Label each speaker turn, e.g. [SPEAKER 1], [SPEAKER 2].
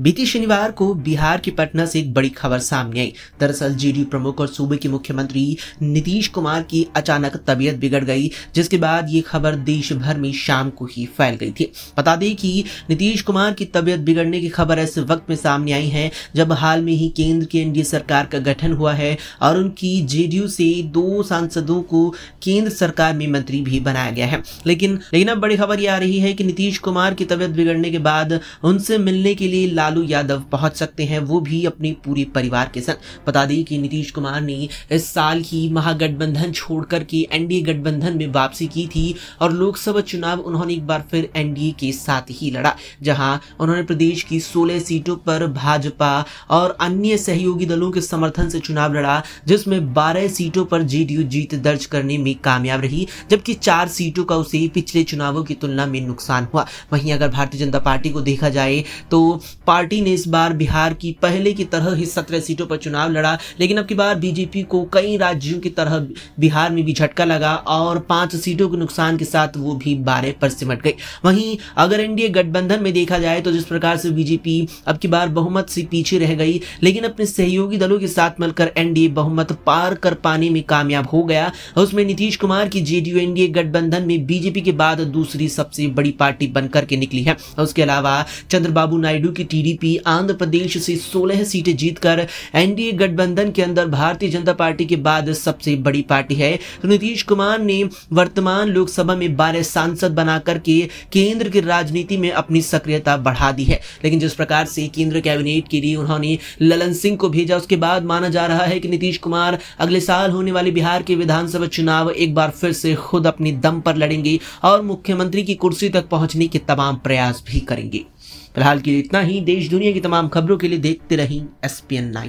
[SPEAKER 1] बीती शनिवार को बिहार के पटना से एक बड़ी खबर सामने आई दरअसल जेडीयू प्रमुख और सूबे के मुख्यमंत्री नीतीश कुमार की अचानक तबीयत बिगड़ गई जिसके बाद ये खबर देश भर में शाम को ही फैल गई थी बता दें कि नीतीश कुमार की तबीयत बिगड़ने की खबर ऐसे वक्त में सामने आई है जब हाल में ही केंद्र की एनडीए सरकार का गठन हुआ है और उनकी जेडीयू से दो सांसदों को केंद्र सरकार में मंत्री भी बनाया गया है लेकिन लेकिन अब बड़ी खबर ये आ रही है कि नीतीश कुमार की तबीयत बिगड़ने के बाद उनसे मिलने के लिए लालू यादव पहुंच सकते हैं वो भी अपने पूरे परिवार के साथ बता दें कि नीतीश कुमार ने इस साल ही महागठबंधन छोड़कर के एनडीए गठबंधन में वापसी की थी और लोकसभा चुनाव उन्होंने एक बार फिर एनडीए के साथ ही लड़ा जहां उन्होंने प्रदेश की 16 सीटों पर भाजपा और अन्य सहयोगी दलों के समर्थन से चुनाव लड़ा जिसमें 12 सीटों पर जेडीयू जीत दर्ज करने में कामयाब रही जबकि चार सीटों का उसे पिछले चुनावों की तुलना में नुकसान हुआ वहीं अगर भारतीय जनता पार्टी को देखा जाए तो पार्टी ने इस बार बिहार की पहले की तरह ही सत्रह सीटों पर चुनाव लड़ा लेकिन अब की बार बीजेपी को कई राज्यों की तरह बिहार में भी झटका लगा और पांच सीटों के नुकसान के साथ वो भी बारह पर सिमट गई वहीं अगर एनडीए गठबंधन में देखा जाए तो जिस प्रकार से बीजेपी अब की बार बहुमत से पीछे रह गई लेकिन अपने सहयोगी दलों के साथ मिलकर एनडीए बहुमत पार कर पाने में कामयाब हो गया उसमें नीतीश कुमार की जेडीयू एनडीए गठबंधन में बीजेपी के बाद दूसरी सबसे बड़ी पार्टी बनकर के निकली है उसके अलावा चंद्रबाबू नायडू की टी टीडीपी आंध्र प्रदेश से 16 सीटें जीतकर एनडीए गठबंधन के अंदर भारतीय जनता पार्टी के बाद सबसे बड़ी पार्टी है तो नीतीश कुमार ने वर्तमान लोकसभा में बारह सांसद बनाकर के केंद्र की राजनीति में अपनी सक्रियता बढ़ा दी है लेकिन जिस प्रकार से केंद्र कैबिनेट के लिए उन्होंने ललन सिंह को भेजा उसके बाद माना जा रहा है कि नीतीश कुमार अगले साल होने वाले बिहार के विधानसभा चुनाव एक बार फिर से खुद अपने दम पर लड़ेंगे और मुख्यमंत्री की कुर्सी तक पहुंचने के तमाम प्रयास भी करेंगे फिलहाल के लिए इतना ही देश दुनिया की तमाम खबरों के लिए देखते रहें एस पी एन नाइन